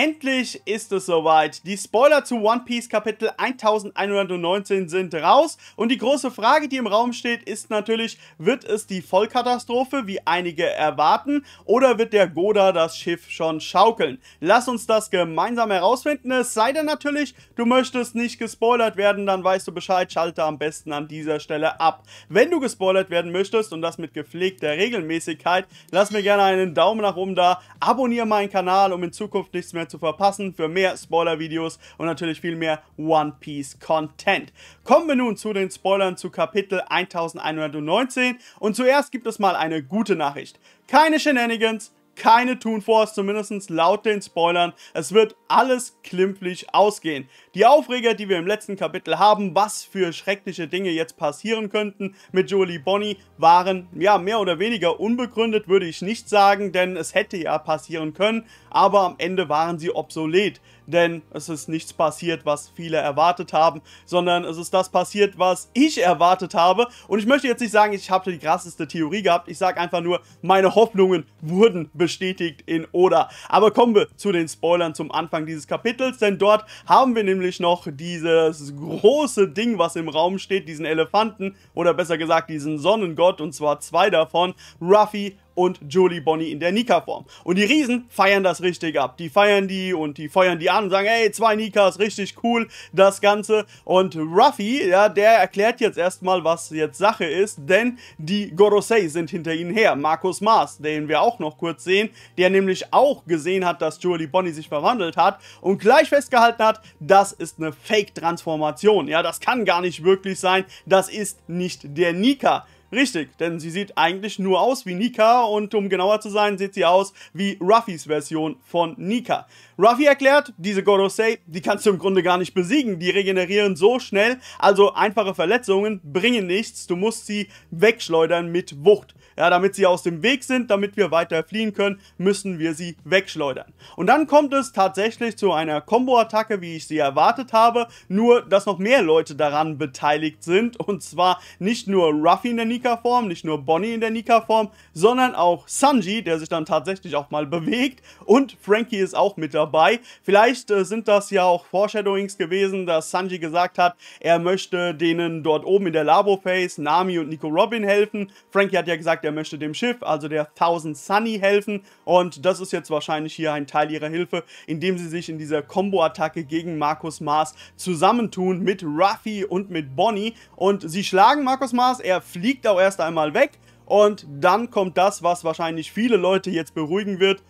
Endlich ist es soweit. Die Spoiler zu One Piece Kapitel 1119 sind raus und die große Frage, die im Raum steht, ist natürlich, wird es die Vollkatastrophe, wie einige erwarten, oder wird der Goda das Schiff schon schaukeln? Lass uns das gemeinsam herausfinden, es sei denn natürlich, du möchtest nicht gespoilert werden, dann weißt du Bescheid, schalte am besten an dieser Stelle ab. Wenn du gespoilert werden möchtest und das mit gepflegter Regelmäßigkeit, lass mir gerne einen Daumen nach oben da, abonniere meinen Kanal, um in Zukunft nichts mehr zu verpassen, für mehr Spoiler-Videos und natürlich viel mehr One Piece Content. Kommen wir nun zu den Spoilern zu Kapitel 1119 und zuerst gibt es mal eine gute Nachricht. Keine Shenanigans, keine Toon Force, zumindest laut den Spoilern. Es wird alles klimpflich ausgehen. Die Aufreger, die wir im letzten Kapitel haben, was für schreckliche Dinge jetzt passieren könnten mit Jolie Bonnie, waren ja mehr oder weniger unbegründet, würde ich nicht sagen, denn es hätte ja passieren können, aber am Ende waren sie obsolet denn es ist nichts passiert, was viele erwartet haben, sondern es ist das passiert, was ich erwartet habe. Und ich möchte jetzt nicht sagen, ich habe die krasseste Theorie gehabt. Ich sage einfach nur, meine Hoffnungen wurden bestätigt in Oda. Aber kommen wir zu den Spoilern zum Anfang dieses Kapitels, denn dort haben wir nämlich noch dieses große Ding, was im Raum steht, diesen Elefanten oder besser gesagt diesen Sonnengott und zwar zwei davon, Ruffy und Julie Bonnie in der Nika-Form. Und die Riesen feiern das richtig ab. Die feiern die und die feuern die an und sagen, ey, zwei Nikas, richtig cool, das Ganze. Und Ruffy, ja, der erklärt jetzt erstmal, was jetzt Sache ist, denn die Gorosei sind hinter ihnen her. Markus Maas, den wir auch noch kurz sehen, der nämlich auch gesehen hat, dass Julie Bonnie sich verwandelt hat und gleich festgehalten hat, das ist eine Fake-Transformation. Ja, das kann gar nicht wirklich sein. Das ist nicht der Nika. Richtig, denn sie sieht eigentlich nur aus wie Nika und um genauer zu sein, sieht sie aus wie Ruffys Version von Nika. Ruffy erklärt, diese Gorosei, die kannst du im Grunde gar nicht besiegen, die regenerieren so schnell, also einfache Verletzungen bringen nichts, du musst sie wegschleudern mit Wucht. Ja, damit sie aus dem Weg sind, damit wir weiter fliehen können, müssen wir sie wegschleudern. Und dann kommt es tatsächlich zu einer Combo-Attacke, wie ich sie erwartet habe, nur dass noch mehr Leute daran beteiligt sind. Und zwar nicht nur Ruffy in der Nika-Form, nicht nur Bonnie in der Nika-Form, sondern auch Sanji, der sich dann tatsächlich auch mal bewegt. Und Frankie ist auch mit dabei. Vielleicht äh, sind das ja auch Foreshadowings gewesen, dass Sanji gesagt hat, er möchte denen dort oben in der Labo-Phase, Nami und Nico Robin helfen. Frankie hat ja gesagt, der möchte dem Schiff, also der 1000 Sunny, helfen. Und das ist jetzt wahrscheinlich hier ein Teil ihrer Hilfe, indem sie sich in dieser Combo-Attacke gegen Markus Mars zusammentun mit Ruffy und mit Bonnie. Und sie schlagen Markus Mars, er fliegt auch erst einmal weg. Und dann kommt das, was wahrscheinlich viele Leute jetzt beruhigen wird.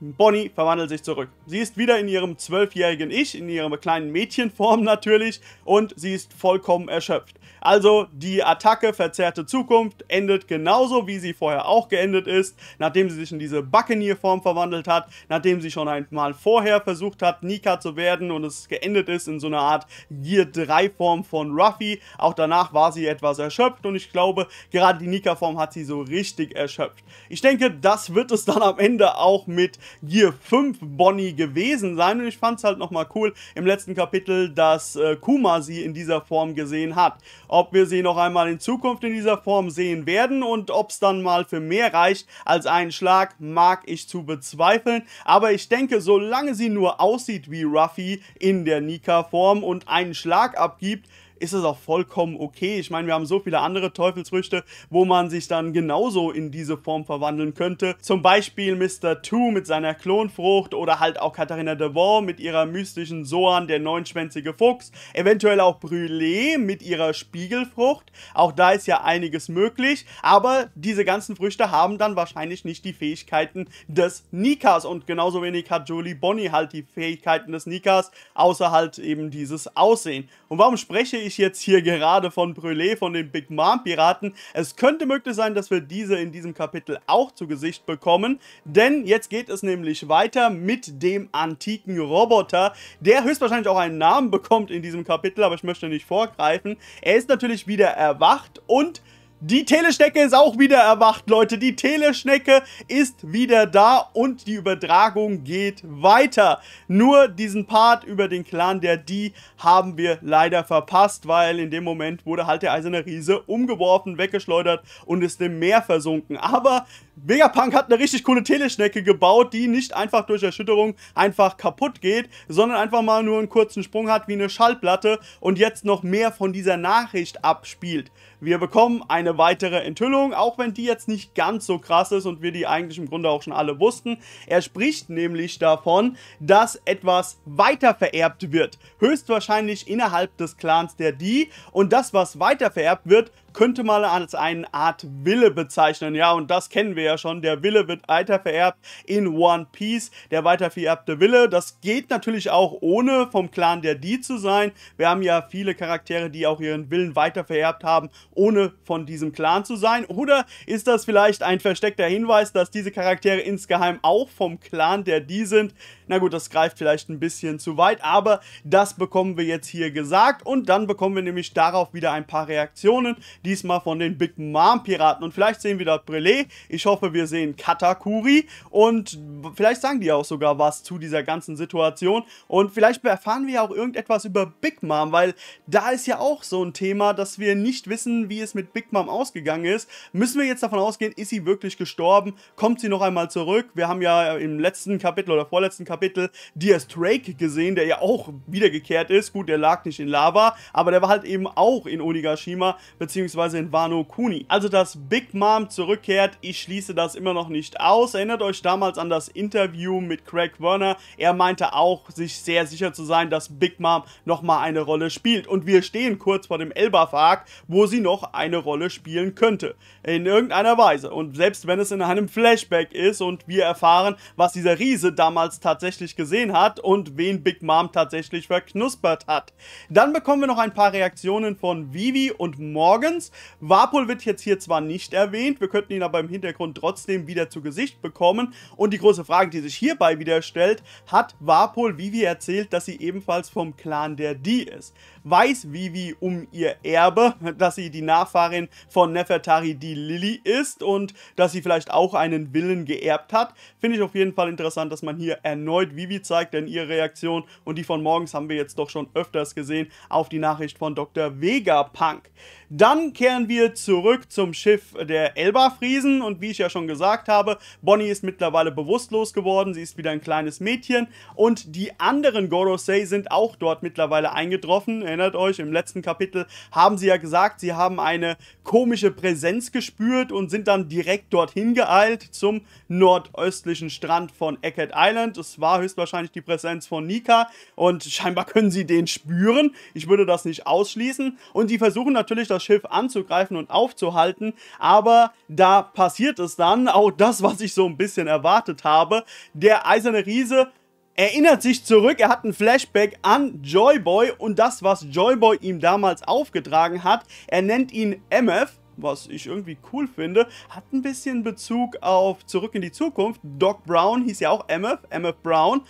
Bonnie verwandelt sich zurück. Sie ist wieder in ihrem zwölfjährigen Ich, in ihrer kleinen Mädchenform natürlich, und sie ist vollkommen erschöpft. Also die Attacke verzerrte Zukunft endet genauso, wie sie vorher auch geendet ist, nachdem sie sich in diese Buccaneer-Form verwandelt hat, nachdem sie schon einmal vorher versucht hat, Nika zu werden und es geendet ist in so einer Art Gear 3-Form von Ruffy. Auch danach war sie etwas erschöpft und ich glaube, gerade die Nika-Form hat sie so richtig erschöpft. Ich denke, das wird es dann am Ende auch mit Gear 5 Bonnie gewesen sein. Und ich fand es halt nochmal cool im letzten Kapitel, dass äh, Kuma sie in dieser Form gesehen hat. Ob wir sie noch einmal in Zukunft in dieser Form sehen werden und ob es dann mal für mehr reicht als einen Schlag, mag ich zu bezweifeln. Aber ich denke, solange sie nur aussieht wie Ruffy in der Nika-Form und einen Schlag abgibt, ist es auch vollkommen okay. Ich meine, wir haben so viele andere Teufelsfrüchte, wo man sich dann genauso in diese Form verwandeln könnte. Zum Beispiel Mr. Two mit seiner Klonfrucht oder halt auch Katharina de mit ihrer mystischen Soan, der neunschwänzige Fuchs. Eventuell auch Brûlé mit ihrer Spiegelfrucht. Auch da ist ja einiges möglich. Aber diese ganzen Früchte haben dann wahrscheinlich nicht die Fähigkeiten des Nikas. Und genauso wenig hat Jolie Bonnie halt die Fähigkeiten des Nikas, außer halt eben dieses Aussehen. Und warum spreche ich ich jetzt hier gerade von Brûlé, von den Big Mom Piraten. Es könnte möglich sein, dass wir diese in diesem Kapitel auch zu Gesicht bekommen, denn jetzt geht es nämlich weiter mit dem antiken Roboter, der höchstwahrscheinlich auch einen Namen bekommt in diesem Kapitel, aber ich möchte nicht vorgreifen. Er ist natürlich wieder erwacht und die Teleschnecke ist auch wieder erwacht, Leute. Die Teleschnecke ist wieder da und die Übertragung geht weiter. Nur diesen Part über den Clan der Die haben wir leider verpasst, weil in dem Moment wurde halt der eiserne Riese umgeworfen, weggeschleudert und ist im Meer versunken. Aber Vegapunk hat eine richtig coole Teleschnecke gebaut, die nicht einfach durch Erschütterung einfach kaputt geht, sondern einfach mal nur einen kurzen Sprung hat wie eine Schallplatte und jetzt noch mehr von dieser Nachricht abspielt. Wir bekommen eine weitere Enthüllung, auch wenn die jetzt nicht ganz so krass ist und wir die eigentlich im Grunde auch schon alle wussten. Er spricht nämlich davon, dass etwas weitervererbt wird. Höchstwahrscheinlich innerhalb des Clans der Die. Und das, was weitervererbt wird, könnte man als eine Art Wille bezeichnen. Ja, und das kennen wir ja schon. Der Wille wird weitervererbt in One Piece. Der weitervererbte Wille, das geht natürlich auch ohne vom Clan der Die zu sein. Wir haben ja viele Charaktere, die auch ihren Willen weitervererbt haben, ohne von diesem Clan zu sein. Oder ist das vielleicht ein versteckter Hinweis, dass diese Charaktere insgeheim auch vom Clan der Die sind? Na gut, das greift vielleicht ein bisschen zu weit, aber das bekommen wir jetzt hier gesagt und dann bekommen wir nämlich darauf wieder ein paar Reaktionen, Diesmal von den Big Mom Piraten. Und vielleicht sehen wir da Brelé. Ich hoffe, wir sehen Katakuri. Und vielleicht sagen die auch sogar was zu dieser ganzen Situation. Und vielleicht erfahren wir ja auch irgendetwas über Big Mom, weil da ist ja auch so ein Thema, dass wir nicht wissen, wie es mit Big Mom ausgegangen ist. Müssen wir jetzt davon ausgehen, ist sie wirklich gestorben? Kommt sie noch einmal zurück? Wir haben ja im letzten Kapitel oder vorletzten Kapitel Diaz Drake gesehen, der ja auch wiedergekehrt ist. Gut, der lag nicht in Lava, aber der war halt eben auch in Onigashima, beziehungsweise beziehungsweise in Wano Kuni. Also, dass Big Mom zurückkehrt, ich schließe das immer noch nicht aus. Erinnert euch damals an das Interview mit Craig Werner. Er meinte auch, sich sehr sicher zu sein, dass Big Mom nochmal eine Rolle spielt. Und wir stehen kurz vor dem Elbaf-Arc, wo sie noch eine Rolle spielen könnte. In irgendeiner Weise. Und selbst wenn es in einem Flashback ist und wir erfahren, was dieser Riese damals tatsächlich gesehen hat und wen Big Mom tatsächlich verknuspert hat. Dann bekommen wir noch ein paar Reaktionen von Vivi und Morgan. Defense. Warpol wird jetzt hier zwar nicht erwähnt, wir könnten ihn aber im Hintergrund trotzdem wieder zu Gesicht bekommen. Und die große Frage, die sich hierbei wieder stellt, hat Warpol Vivi erzählt, dass sie ebenfalls vom Clan der Die ist? Weiß Vivi um ihr Erbe, dass sie die Nachfahrin von Nefertari die Lilly ist und dass sie vielleicht auch einen Willen geerbt hat? Finde ich auf jeden Fall interessant, dass man hier erneut Vivi zeigt, denn ihre Reaktion und die von morgens haben wir jetzt doch schon öfters gesehen auf die Nachricht von Dr. Vegapunk. Dann kehren wir zurück zum Schiff der Elba-Friesen und wie ich ja schon gesagt habe, Bonnie ist mittlerweile bewusstlos geworden, sie ist wieder ein kleines Mädchen und die anderen Gorosei sind auch dort mittlerweile eingetroffen. Erinnert euch, im letzten Kapitel haben sie ja gesagt, sie haben eine komische Präsenz gespürt und sind dann direkt dorthin geeilt zum nordöstlichen Strand von Eckert Island. Es war höchstwahrscheinlich die Präsenz von Nika und scheinbar können sie den spüren. Ich würde das nicht ausschließen und sie versuchen natürlich das Schiff anzugreifen und aufzuhalten, aber da passiert es dann, auch das, was ich so ein bisschen erwartet habe. Der eiserne Riese erinnert sich zurück, er hat ein Flashback an Joyboy und das, was Joyboy ihm damals aufgetragen hat. Er nennt ihn MF, was ich irgendwie cool finde, hat ein bisschen Bezug auf Zurück in die Zukunft. Doc Brown hieß ja auch MF, MF Brown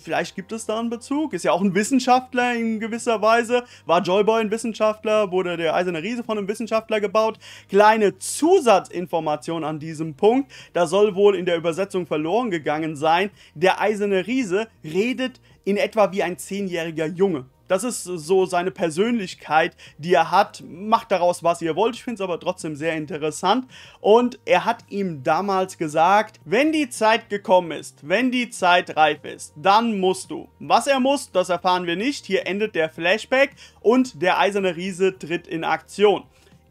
vielleicht gibt es da einen Bezug. Ist ja auch ein Wissenschaftler in gewisser Weise. War Joyboy ein Wissenschaftler? Wurde der Eiserne Riese von einem Wissenschaftler gebaut? Kleine Zusatzinformation an diesem Punkt. Da soll wohl in der Übersetzung verloren gegangen sein. Der Eiserne Riese redet in etwa wie ein zehnjähriger Junge. Das ist so seine Persönlichkeit, die er hat. Macht daraus, was ihr wollt. Ich finde es aber trotzdem sehr interessant. Und er hat ihm damals gesagt, wenn die Zeit gekommen ist, wenn die Zeit reif ist, dann musst du. Was er muss, das erfahren wir nicht. Hier endet der Flashback und der eiserne Riese tritt in Aktion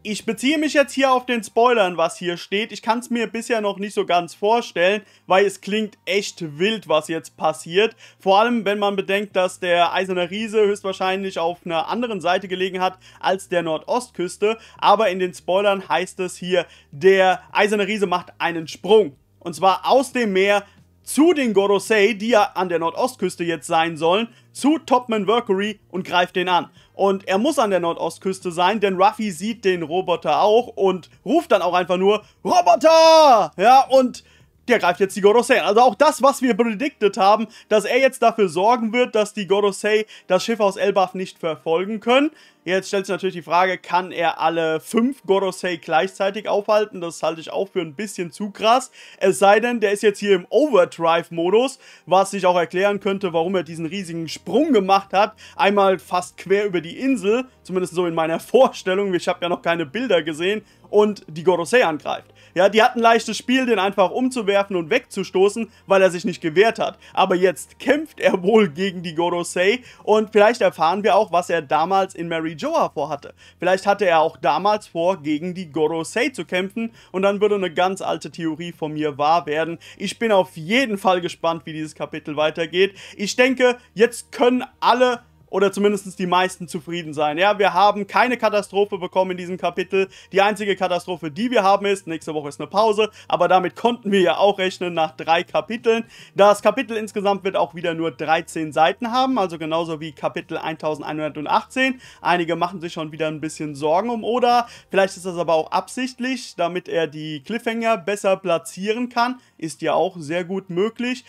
ich beziehe mich jetzt hier auf den Spoilern, was hier steht. Ich kann es mir bisher noch nicht so ganz vorstellen, weil es klingt echt wild, was jetzt passiert. Vor allem, wenn man bedenkt, dass der Eiserne Riese höchstwahrscheinlich auf einer anderen Seite gelegen hat als der Nordostküste. Aber in den Spoilern heißt es hier, der Eiserne Riese macht einen Sprung. Und zwar aus dem Meer zu den Gorosei, die ja an der Nordostküste jetzt sein sollen, zu Topman Valkyrie und greift den an. Und er muss an der Nordostküste sein, denn Ruffy sieht den Roboter auch und ruft dann auch einfach nur Roboter! Ja, und der greift jetzt die Gorosei an. Also auch das, was wir predicted haben, dass er jetzt dafür sorgen wird, dass die Gorosei das Schiff aus Elbaf nicht verfolgen können, Jetzt stellt sich natürlich die Frage, kann er alle fünf Gorosei gleichzeitig aufhalten? Das halte ich auch für ein bisschen zu krass. Es sei denn, der ist jetzt hier im Overdrive-Modus, was sich auch erklären könnte, warum er diesen riesigen Sprung gemacht hat. Einmal fast quer über die Insel, zumindest so in meiner Vorstellung. Ich habe ja noch keine Bilder gesehen und die Gorosei angreift. Ja, die hatten leichtes Spiel, den einfach umzuwerfen und wegzustoßen, weil er sich nicht gewehrt hat. Aber jetzt kämpft er wohl gegen die Gorosei und vielleicht erfahren wir auch, was er damals in Mary Joa vorhatte. Vielleicht hatte er auch damals vor, gegen die Gorosei zu kämpfen und dann würde eine ganz alte Theorie von mir wahr werden. Ich bin auf jeden Fall gespannt, wie dieses Kapitel weitergeht. Ich denke, jetzt können alle oder zumindest die meisten zufrieden sein. Ja, wir haben keine Katastrophe bekommen in diesem Kapitel. Die einzige Katastrophe, die wir haben, ist, nächste Woche ist eine Pause, aber damit konnten wir ja auch rechnen nach drei Kapiteln. Das Kapitel insgesamt wird auch wieder nur 13 Seiten haben, also genauso wie Kapitel 1118. Einige machen sich schon wieder ein bisschen Sorgen um Oda. Vielleicht ist das aber auch absichtlich, damit er die Cliffhanger besser platzieren kann. Ist ja auch sehr gut möglich.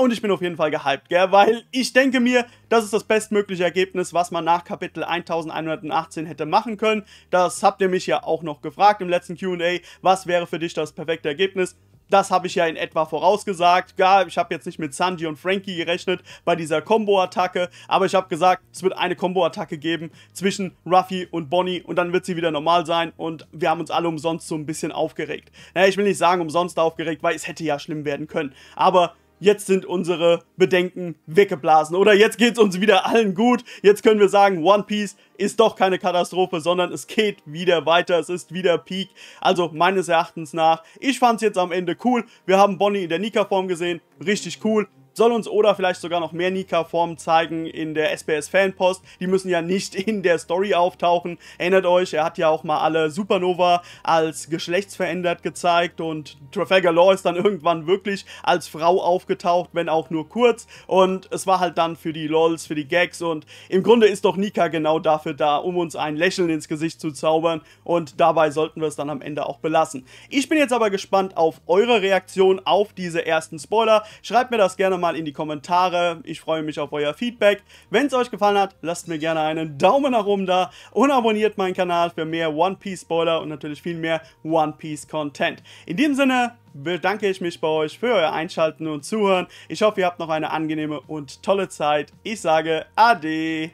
Und ich bin auf jeden Fall gehypt, gell? weil ich denke mir, das ist das bestmögliche Ergebnis, was man nach Kapitel 1118 hätte machen können. Das habt ihr mich ja auch noch gefragt im letzten QA. Was wäre für dich das perfekte Ergebnis? Das habe ich ja in etwa vorausgesagt. Ja, ich habe jetzt nicht mit Sanji und Frankie gerechnet bei dieser Combo-Attacke, aber ich habe gesagt, es wird eine Combo-Attacke geben zwischen Ruffy und Bonnie und dann wird sie wieder normal sein und wir haben uns alle umsonst so ein bisschen aufgeregt. Naja, ich will nicht sagen umsonst aufgeregt, weil es hätte ja schlimm werden können, aber jetzt sind unsere Bedenken weggeblasen oder jetzt geht es uns wieder allen gut. Jetzt können wir sagen, One Piece ist doch keine Katastrophe, sondern es geht wieder weiter, es ist wieder Peak. Also meines Erachtens nach, ich fand es jetzt am Ende cool. Wir haben Bonnie in der Nika-Form gesehen, richtig cool soll uns Oda vielleicht sogar noch mehr Nika-Formen zeigen in der SBS-Fanpost. Die müssen ja nicht in der Story auftauchen. Erinnert euch, er hat ja auch mal alle Supernova als geschlechtsverändert gezeigt und Trafalgar Law ist dann irgendwann wirklich als Frau aufgetaucht, wenn auch nur kurz. Und es war halt dann für die LOLs, für die Gags und im Grunde ist doch Nika genau dafür da, um uns ein Lächeln ins Gesicht zu zaubern und dabei sollten wir es dann am Ende auch belassen. Ich bin jetzt aber gespannt auf eure Reaktion auf diese ersten Spoiler. Schreibt mir das gerne mal mal in die Kommentare. Ich freue mich auf euer Feedback. Wenn es euch gefallen hat, lasst mir gerne einen Daumen nach oben da und abonniert meinen Kanal für mehr One Piece Spoiler und natürlich viel mehr One Piece Content. In diesem Sinne bedanke ich mich bei euch für euer Einschalten und Zuhören. Ich hoffe, ihr habt noch eine angenehme und tolle Zeit. Ich sage Ade.